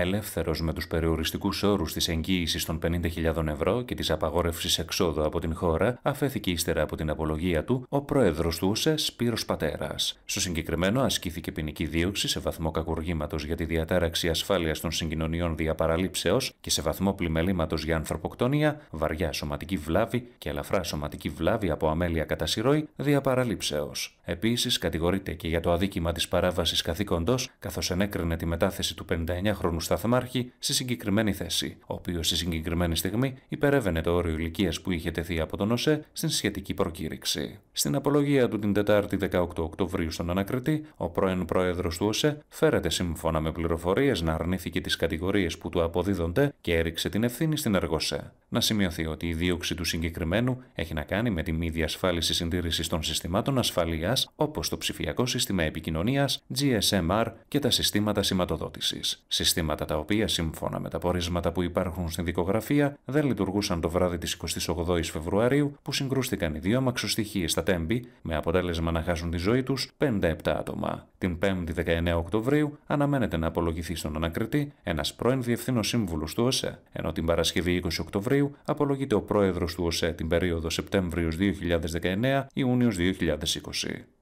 Ελεύθερος με τους περιοριστικούς όρους της εγγύησης των 50.000 ευρώ και της απαγόρευσης εξόδου από την χώρα, αφέθηκε ύστερα από την απολογία του ο πρόεδρος του ΟΣΕ Σπύρος Πατέρας. Στο συγκεκριμένο ασκήθηκε ποινική δίωξη σε βαθμό κακουργήματος για τη διατάραξη ασφάλειας των συγκοινωνιών διαπαραλήψεω και σε βαθμό πλημελήματος για ανθρωποκτονία, βαριά σωματική βλάβη και ελαφρά σωματική βλάβη από αμέλεια κατά συρροή διαπαραλήψεω. Επίσης, κατηγορείται και για το αδίκημα της παράβασης καθήκοντό, καθώς ενέκρινε τη μετάθεση του 59χρονου σταθμάρχη στη συγκεκριμένη θέση, ο οποίος στη συγκεκριμένη στιγμή υπερεύαινε το όριο ηλικίας που είχε τεθεί από τον ΟΣΕ στην σχετική προκήρυξη. Στην απολογία του την Τετάρτη 18 Οκτωβρίου στον ανακριτή, ο πρώην πρόεδρος του ΟΣΕ φέρεται σύμφωνα με πληροφορίες να αρνήθηκε τις κατηγορίες που του αποδίδονται και έριξε την ευθύνη στην Εργοσέ. Να σημειωθεί ότι η δίωξη του συγκεκριμένου έχει να κάνει με τη μη διασφάλιση συντήρησης των συστημάτων ασφαλείας όπως το ψηφιακό σύστημα επικοινωνίας, GSMR και τα συστήματα σηματοδότησης. Συστήματα τα οποία, σύμφωνα με τα πορίσματα που υπάρχουν στην δικογραφία, δεν λειτουργούσαν το βράδυ της 28η Φεβρουαρίου που συγκρούστηκαν οι δύο αμαξοστοιχίε στα Τέμπη, με αποτέλεσμα να χάσουν τη ζωή τους 57 άτομα. Την 5η 19 Οκτωβρίου αναμένεται να απολογηθεί στον ανακριτή ένας πρώην διευθύνων σύμβουλος του ΟΣΕ, ενώ την Παρασκευή 20 Οκτωβρίου απολογείται ο πρόεδρος του ΟΣΕ την περίοδο Σεπτέμβριος 2019-Ιούνιος 2020.